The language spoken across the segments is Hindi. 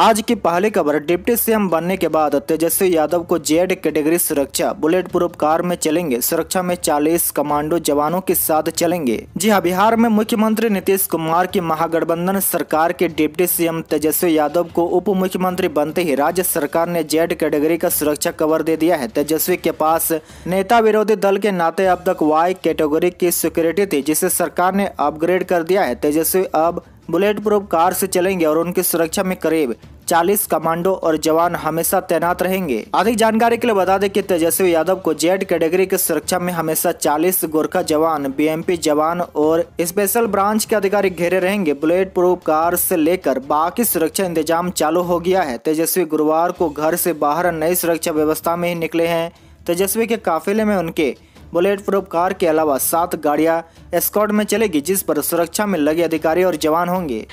आज की पहली खबर डिप्टी सीएम बनने के बाद तेजस्वी यादव को जेड कैटेगरी सुरक्षा बुलेट प्रूफ कार में चलेंगे सुरक्षा में 40 कमांडो जवानों के साथ चलेंगे जी हाँ बिहार में मुख्यमंत्री नीतीश कुमार की महागठबंधन सरकार के डिप्टी सीएम तेजस्वी यादव को उप मुख्यमंत्री बनते ही राज्य सरकार ने जेड कैटेगरी का सुरक्षा कवर दे दिया है तेजस्वी के पास नेता विरोधी दल के नाते अब तक वाई कैटेगरी की सिक्योरिटी थी जिसे सरकार ने अपग्रेड कर दिया है तेजस्वी अब बुलेट प्रूफ कार से चलेंगे और उनकी सुरक्षा में करीब 40 कमांडो और जवान हमेशा तैनात रहेंगे अधिक जानकारी के लिए बता दें कि तेजस्वी यादव को जेड कैटेगरी की सुरक्षा में हमेशा 40 गोरखा जवान बीएमपी जवान और स्पेशल ब्रांच के अधिकारी घेरे रहेंगे बुलेट प्रूफ कार से लेकर बाकी सुरक्षा इंतजाम चालू हो गया है तेजस्वी गुरुवार को घर से बाहर नई सुरक्षा व्यवस्था में ही निकले हैं तेजस्वी के काफिले में उनके बुलेट प्रूफ कार के अलावा सात गाड़ियां स्कॉट में चलेगी जिस पर सुरक्षा में लगे अधिकारी और जवान होंगे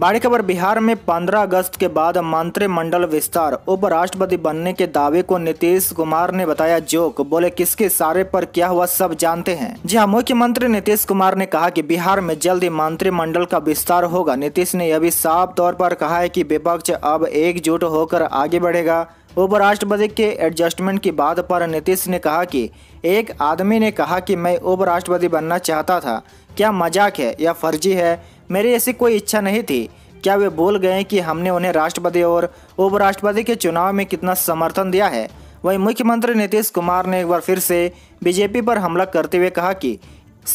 बड़ी खबर बिहार में 15 अगस्त के बाद मंत्रिमंडल विस्तार उपराष्ट्रपति बनने के दावे को नीतीश कुमार ने बताया जोक बोले किसके सारे पर क्या हुआ सब जानते हैं जी हाँ मुख्यमंत्री नीतीश कुमार ने कहा कि बिहार में जल्द ही मंत्रिमंडल का विस्तार होगा नीतीश ने यह भी साफ तौर पर कहा है कि विपक्ष अब एकजुट होकर आगे बढ़ेगा उपराष्ट्रपति के एडजस्टमेंट की बात पर नीतीश ने कहा कि एक आदमी ने कहा कि मैं उपराष्ट्रपति बनना चाहता था क्या मजाक है या फर्जी है मेरी ऐसी कोई इच्छा नहीं थी क्या वे बोल गए कि हमने उन्हें राष्ट्रपति और उपराष्ट्रपति के चुनाव में कितना समर्थन दिया है वहीं मुख्यमंत्री नीतीश कुमार ने एक बार फिर से बीजेपी पर हमला करते हुए कहा कि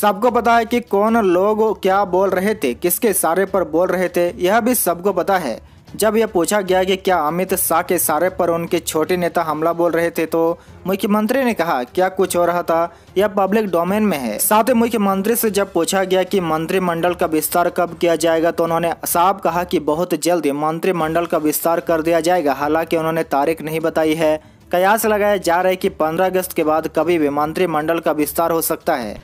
सबको पता है कि कौन लोग क्या बोल रहे थे किसके इशारे पर बोल रहे थे यह भी सबको पता है जब यह पूछा गया कि क्या अमित शाह के सारे पर उनके छोटे नेता हमला बोल रहे थे तो मुख्यमंत्री ने कहा क्या कुछ हो रहा था यह पब्लिक डोमेन में है साथ ही मुख्यमंत्री से जब पूछा गया कि मंत्रिमंडल का विस्तार कब किया जाएगा तो उन्होंने साफ कहा कि बहुत जल्द मंत्रिमंडल का विस्तार कर दिया जाएगा हालांकि उन्होंने तारीख नहीं बताई है कयास लगाया जा रहा है कि 15 अगस्त के बाद कभी भी मंत्रिमंडल का विस्तार हो सकता है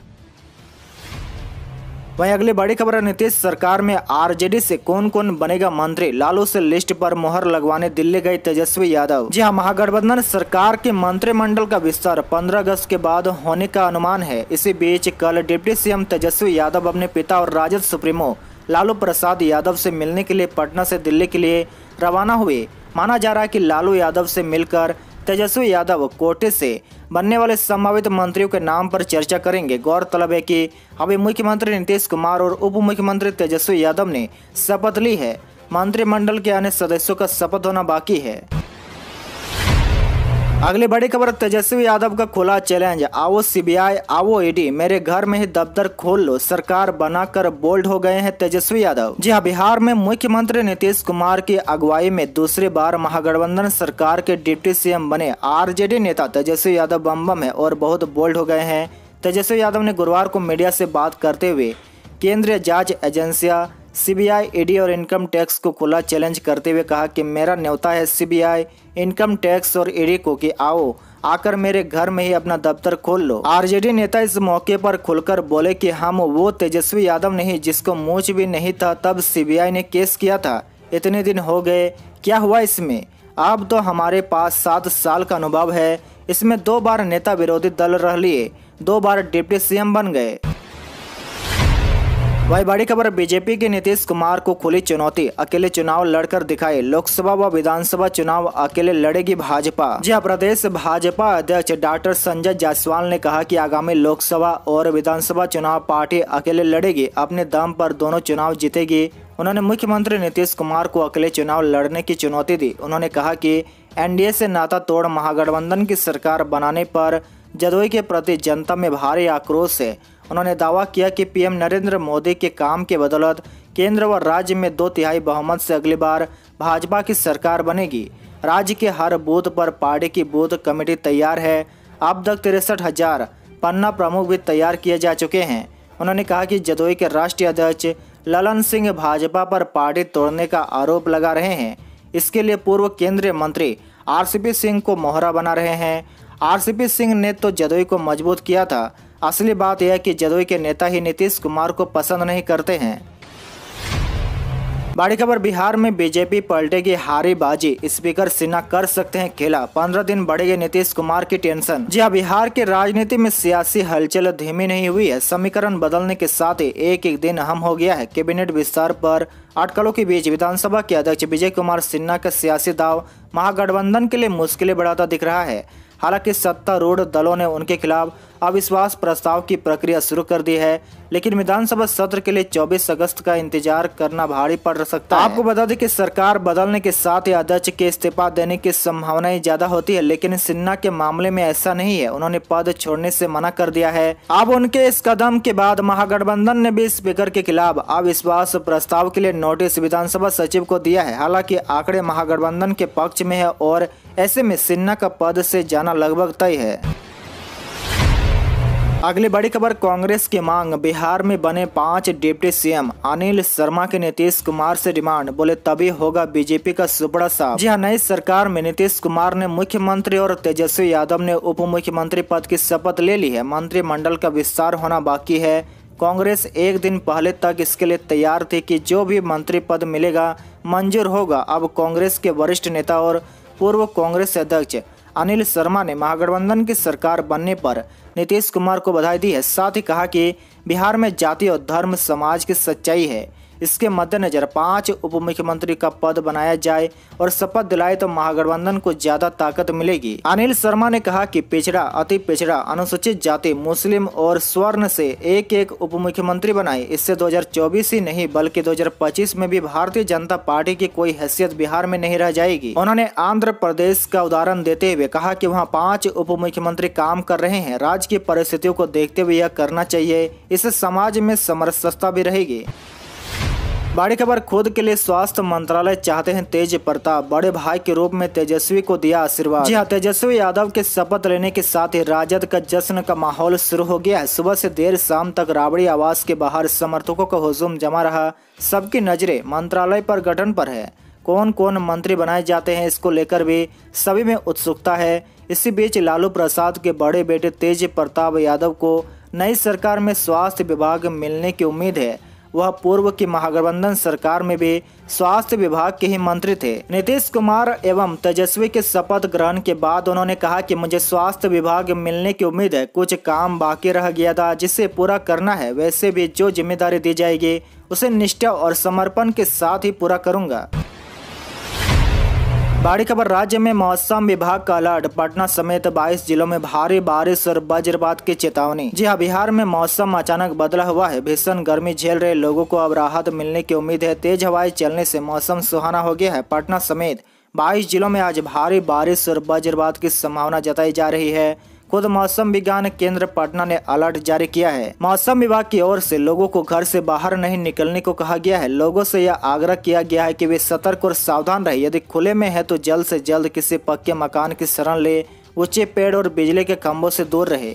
वहीं अगली बड़ी खबर है नीतीश सरकार में आरजेडी से कौन कौन बनेगा मंत्री लालू से लिस्ट पर मोहर लगवाने दिल्ली गए तेजस्वी यादव जी हां महागठबंधन सरकार के मंत्रिमंडल का विस्तार 15 अगस्त के बाद होने का अनुमान है इसी बीच कल डिप्टी सीएम तेजस्वी यादव अपने पिता और राजद सुप्रीमो लालू प्रसाद यादव से मिलने के लिए पटना से दिल्ली के लिए रवाना हुए माना जा रहा है की लालू यादव से मिलकर तेजस्वी यादव कोटे से बनने वाले संभावित मंत्रियों के नाम पर चर्चा करेंगे गौरतलब है कि अभी मुख्यमंत्री नीतीश कुमार और उप मुख्यमंत्री तेजस्वी यादव ने शपथ ली है मंत्रिमंडल के अन्य सदस्यों का शपथ होना बाकी है अगली बड़ी खबर तेजस्वी यादव का खुला चैलेंज आओ सीबीआई आओ ईडी e मेरे घर में ही दफ्तर खोल लो सरकार बनाकर बोल्ड हो गए हैं तेजस्वी यादव जी हाँ बिहार में मुख्यमंत्री नीतीश कुमार की अगुवाई में दूसरी बार महागठबंधन सरकार के डिप्टी सी बने आर नेता तेजस्वी यादव बम बम है और बहुत बोल्ड हो गए हैं तेजस्वी यादव ने गुरुवार को मीडिया से बात करते हुए केंद्रीय जांच एजेंसियां सीबीआई ईडी और इनकम टैक्स को खुला चैलेंज करते हुए कहा कि मेरा न्योता है सीबीआई इनकम टैक्स और ईडी को कि आओ आकर मेरे घर में ही अपना दफ्तर खोल लो आरजेडी नेता इस मौके पर खुलकर बोले कि हम वो तेजस्वी यादव नहीं जिसको मूछ भी नहीं था तब सीबीआई ने केस किया था इतने दिन हो गए क्या हुआ इसमें अब तो हमारे पास सात साल का अनुभव है इसमें दो बार नेता विरोधी दल रह लिए दो बार डिप्टी सीएम बन गए वही बड़ी खबर बीजेपी के नीतीश कुमार को खुली चुनौती अकेले चुनाव लड़कर दिखाए लोकसभा व विधानसभा चुनाव अकेले लड़ेगी भाजपा जी हाँ, प्रदेश भाजपा अध्यक्ष डॉक्टर संजय जायसवाल ने कहा कि आगामी लोकसभा और विधानसभा चुनाव पार्टी अकेले लड़ेगी अपने दम पर दोनों चुनाव जीतेगी उन्होंने मुख्यमंत्री नीतीश कुमार को अकेले चुनाव लड़ने की चुनौती दी उन्होंने कहा की एन से नाता तोड़ महागठबंधन की सरकार बनाने पर जदोई के प्रति जनता में भारी आक्रोश है उन्होंने दावा किया कि पीएम नरेंद्र मोदी के काम के बदौलत केंद्र व राज्य में दो तिहाई बहुमत से अगली बार भाजपा की सरकार बनेगी राज्य के हर बूथ पर पार्टी की बूथ कमेटी तैयार है अब तक तिरसठ हजार पन्ना प्रमुख भी तैयार किए जा चुके हैं उन्होंने कहा कि जदोई के राष्ट्रीय अध्यक्ष ललन सिंह भाजपा पर पार्टी तोड़ने का आरोप लगा रहे हैं इसके लिए पूर्व केंद्रीय मंत्री आरसीपी सिंह को मोहरा बना रहे हैं आरसीपी सिंह ने तो जदोई को मजबूत किया था असली बात यह कि जदयू के नेता ही नीतीश कुमार को पसंद नहीं करते हैं बड़ी खबर बिहार में बीजेपी पलटेगी हारी बाजी स्पीकर सिन्हा कर सकते हैं खेला पंद्रह दिन बढ़ेगी नीतीश कुमार की टेंशन जी हाँ बिहार की राजनीति में सियासी हलचल धीमी नहीं हुई है समीकरण बदलने के साथ ही एक एक दिन अहम हो गया है कैबिनेट विस्तार पर अटकलों के बीच विधानसभा के अध्यक्ष विजय कुमार सिन्हा का सियासी दाव महागठबंधन के लिए मुश्किलें बढ़ाता दिख रहा है हालांकि सत्तारूढ़ दलों ने उनके खिलाफ अविश्वास प्रस्ताव की प्रक्रिया शुरू कर दी है लेकिन विधानसभा सत्र के लिए 24 अगस्त का इंतजार करना भारी पड़ सकता है आपको बता दें कि सरकार बदलने के साथ ही अध्यक्ष के इस्तीफा देने की संभावनाएं ज्यादा होती है लेकिन सिन्हा के मामले में ऐसा नहीं है उन्होंने पद छोड़ने से मना कर दिया है अब उनके इस कदम के बाद महागठबंधन ने भी स्पीकर के खिलाफ अविश्वास प्रस्ताव के लिए नोटिस विधानसभा सचिव को दिया है हालांकि आंकड़े महागठबंधन के पक्ष में है और ऐसे में सिन्हा का पद से जाना लगभग तय है अगली बड़ी खबर कांग्रेस की मांग बिहार में बने पांच डिप्टी सीएम अनिल शर्मा के नीतीश कुमार से डिमांड बोले तभी होगा बीजेपी का सुपड़ा साफ जी हाँ नई सरकार में नीतीश कुमार ने मुख्यमंत्री और तेजस्वी यादव ने उप मुख्यमंत्री पद की शपथ ले ली है मंत्रिमंडल का विस्तार होना बाकी है कांग्रेस एक दिन पहले तक इसके लिए तैयार थी की जो भी मंत्री पद मिलेगा मंजूर होगा अब कांग्रेस के वरिष्ठ नेता और पूर्व कांग्रेस अध्यक्ष अनिल शर्मा ने महागठबंधन की सरकार बनने पर नीतीश कुमार को बधाई दी है साथ ही कहा कि बिहार में जाति और धर्म समाज की सच्चाई है इसके मद्देनज़र पांच उप मुख्यमंत्री का पद बनाया जाए और शपथ दिलाए तो महागठबंधन को ज्यादा ताकत मिलेगी अनिल शर्मा ने कहा कि पिछड़ा अति पिछड़ा अनुसूचित जाति मुस्लिम और स्वर्ण से एक एक उप मुख्यमंत्री बनाए इससे 2024 ही नहीं बल्कि 2025 में भी भारतीय जनता पार्टी की कोई हैसियत बिहार में नहीं रह जाएगी उन्होंने आंध्र प्रदेश का उदाहरण देते हुए कहा की वहाँ पाँच उप मुख्यमंत्री काम कर रहे हैं राज्य की परिस्थितियों को देखते हुए यह करना चाहिए इससे समाज में समरसता भी रहेगी बड़ी खबर खुद के लिए स्वास्थ्य मंत्रालय चाहते हैं तेज प्रताप बड़े भाई के रूप में तेजस्वी को दिया आशीर्वाद जी हाँ तेजस्वी यादव के शपथ लेने के साथ ही राजद का जश्न का माहौल शुरू हो गया है सुबह से देर शाम तक राबड़ी आवास के बाहर समर्थकों का हुजूम जमा रहा सबकी नजरे मंत्रालय पर गठन पर है कौन कौन मंत्री बनाए जाते हैं इसको लेकर भी सभी में उत्सुकता है इसी बीच लालू प्रसाद के बड़े बेटे तेज प्रताप यादव को नई सरकार में स्वास्थ्य विभाग मिलने की उम्मीद है वह पूर्व की महागठबंधन सरकार में भी स्वास्थ्य विभाग के ही मंत्री थे नीतीश कुमार एवं तेजस्वी के शपथ ग्रहण के बाद उन्होंने कहा कि मुझे स्वास्थ्य विभाग मिलने की उम्मीद है कुछ काम बाकी रह गया था जिसे पूरा करना है वैसे भी जो जिम्मेदारी दी जाएगी उसे निष्ठा और समर्पण के साथ ही पूरा करूँगा बड़ी खबर राज्य में मौसम विभाग का अलर्ट पटना समेत 22 जिलों में भारी बारिश और वज्रपात की चेतावनी जी हाँ बिहार में मौसम अचानक बदला हुआ है भीषण गर्मी झेल रहे लोगों को अब राहत मिलने की उम्मीद है तेज हवाएं चलने से मौसम सुहाना हो गया है पटना समेत 22 जिलों में आज भारी बारिश और वज्रपात की संभावना जताई जा रही है खुद मौसम विज्ञान केंद्र पटना ने अलर्ट जारी किया है मौसम विभाग की ओर से लोगों को घर से बाहर नहीं निकलने को कहा गया है लोगों से यह आग्रह किया गया है कि वे सतर्क और सावधान रहे यदि खुले में है तो जल्द से जल्द किसी पक्के मकान की शरण ले ऊंचे पेड़ और बिजली के खम्भों से दूर रहे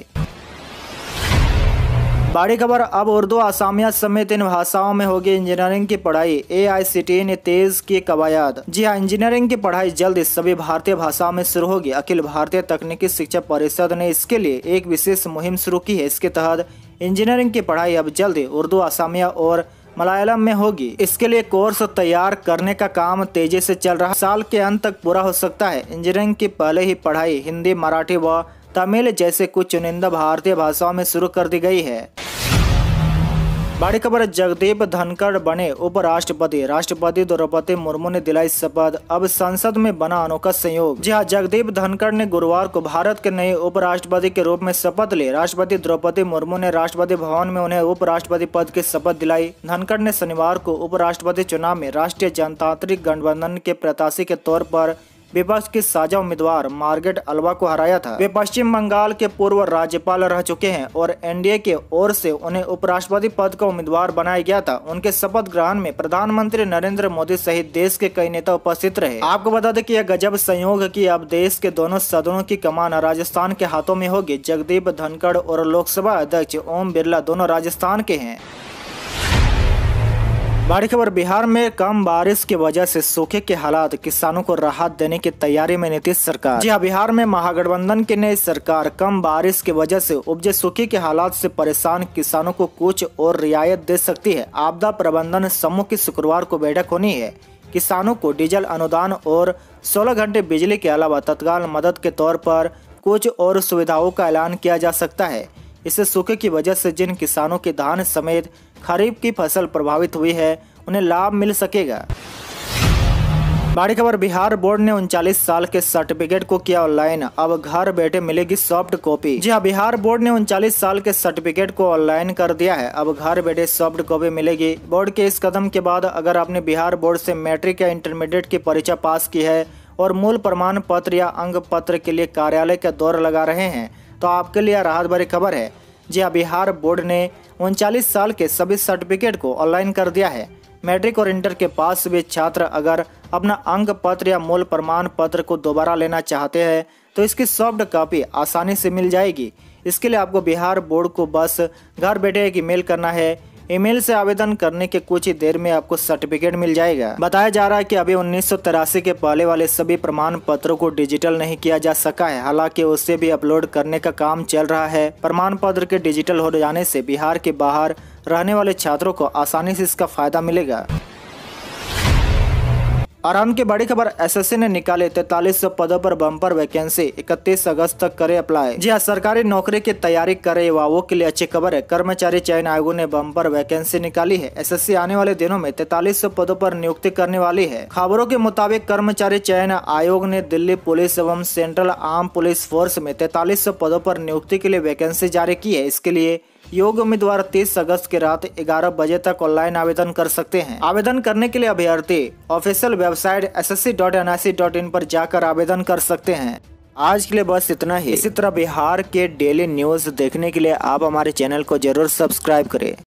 बड़ी खबर अब उर्दू आसामिया समेत इन भाषाओं में होगी इंजीनियरिंग की पढ़ाई ए e ने तेज की कवायद जी हाँ इंजीनियरिंग की पढ़ाई जल्द सभी भारतीय भाषाओं में शुरू होगी अखिल भारतीय तकनीकी शिक्षा परिषद ने इसके लिए एक विशेष मुहिम शुरू की है इसके तहत इंजीनियरिंग की पढ़ाई अब जल्द उर्दू आसामिया और मलयालम में होगी इसके लिए कोर्स तैयार करने का काम तेजी से चल रहा साल के अंत तक पूरा हो सकता है इंजीनियरिंग की पहले ही पढ़ाई हिंदी मराठी व तमिल जैसे कुछ चुनिंदा भारतीय भाषाओं में शुरू कर दी गई है बड़ी खबर जगदीप धनखड़ बने उपराष्ट्रपति राष्ट्रपति द्रौपदी मुर्मू ने दिलाई शपथ अब संसद में बना अनोखा संयोग जी हाँ जगदीप धनखड़ ने गुरुवार को भारत के नए उपराष्ट्रपति के रूप में शपथ ली राष्ट्रपति द्रौपदी मुर्मू ने राष्ट्रपति भवन में उन्हें उपराष्ट्रपति पद की शपथ दिलाई धनखड़ ने शनिवार को उपराष्ट्रपति चुनाव में राष्ट्रीय जनतांत्रिक गठबंधन के प्रत्याशी के तौर पर विपक्ष की साझा उम्मीदवार मार्गेट अल्वा को हराया था वे पश्चिम बंगाल के पूर्व राज्यपाल रह चुके हैं और एनडीए के ओर से उन्हें उपराष्ट्रपति पद का उम्मीदवार बनाया गया था उनके शपथ ग्रहण में प्रधानमंत्री नरेंद्र मोदी सहित देश के कई नेता उपस्थित रहे आपको बता दें कि यह गजब संयोग की अब देश के दोनों सदनों की कमान राजस्थान के हाथों में होगी जगदीप धनखड़ और लोकसभा अध्यक्ष ओम बिरला दोनों राजस्थान के हैं बड़ी खबर बिहार में कम बारिश की वजह से सूखे के हालात किसानों को राहत देने की तैयारी में नीतीश सरकार जी हाँ बिहार में महागठबंधन की नई सरकार कम बारिश की वजह से उपजे सूखे के हालात से परेशान किसानों को कुछ और रियायत दे सकती है आपदा प्रबंधन समूह की शुक्रवार को बैठक होनी है किसानों को डीजल अनुदान और सोलह घंटे बिजली के अलावा तत्काल मदद के तौर पर कुछ और सुविधाओं का ऐलान किया जा सकता है इससे सूखे की वजह से जिन किसानों के धान समेत खरीफ की फसल प्रभावित हुई है उन्हें लाभ मिल सकेगा बड़ी खबर बिहार बोर्ड ने उनचालीस साल के सर्टिफिकेट को किया ऑनलाइन अब घर बैठे मिलेगी सॉफ्ट कॉपी जी हाँ बिहार बोर्ड ने उनचालीस साल के सर्टिफिकेट को ऑनलाइन कर दिया है अब घर बैठे सॉफ्ट कॉपी मिलेगी बोर्ड के इस कदम के बाद अगर आपने बिहार बोर्ड से मैट्रिक या इंटरमीडिएट की परीक्षा पास की है और मूल प्रमाण पत्र या अंग पत्र के लिए कार्यालय का दौर लगा रहे हैं तो आपके लिए राहत भरी खबर है जी हाँ बिहार बोर्ड ने उनचालीस साल के सभी सर्टिफिकेट को ऑनलाइन कर दिया है मैट्रिक और इंटर के पास हुए छात्र अगर अपना अंक पत्र या मूल प्रमाण पत्र को दोबारा लेना चाहते हैं तो इसकी सॉफ्ट कॉपी आसानी से मिल जाएगी इसके लिए आपको बिहार बोर्ड को बस घर बैठे एक ईमेल करना है ईमेल से आवेदन करने के कुछ ही देर में आपको सर्टिफिकेट मिल जाएगा बताया जा रहा है कि अभी उन्नीस के पहले वाले सभी प्रमाण पत्रों को डिजिटल नहीं किया जा सका है हालांकि उसे भी अपलोड करने का काम चल रहा है प्रमाण पत्र के डिजिटल हो जाने से बिहार के बाहर रहने वाले छात्रों को आसानी से इसका फायदा मिलेगा आराम की बड़ी खबर एसएससी ने निकाले तैतालीस सौ पदों पर बम्पर वैकेंसी 31 अगस्त तक करे अप्लाई जी हाँ सरकारी नौकरी की तैयारी करे युवाओं के लिए अच्छी खबर है कर्मचारी चयन आयोग ने बम्पर वैकेंसी निकाली है एसएससी आने वाले दिनों में तैतालीस सौ पदों पर नियुक्ति करने वाली है खबरों के मुताबिक कर्मचारी चयन आयोग ने दिल्ली पुलिस एवं सेंट्रल आर्म पुलिस फोर्स में तैतालीस पदों पर नियुक्ति के लिए वैकेंसी जारी की है इसके लिए योग्य उम्मीदवार 30 अगस्त के रात 11 बजे तक ऑनलाइन आवेदन कर सकते हैं आवेदन करने के लिए अभ्यर्थी ऑफिशियल वेबसाइट एस एस पर जाकर आवेदन कर सकते हैं आज के लिए बस इतना ही इसी तरह बिहार के डेली न्यूज देखने के लिए आप हमारे चैनल को जरूर सब्सक्राइब करें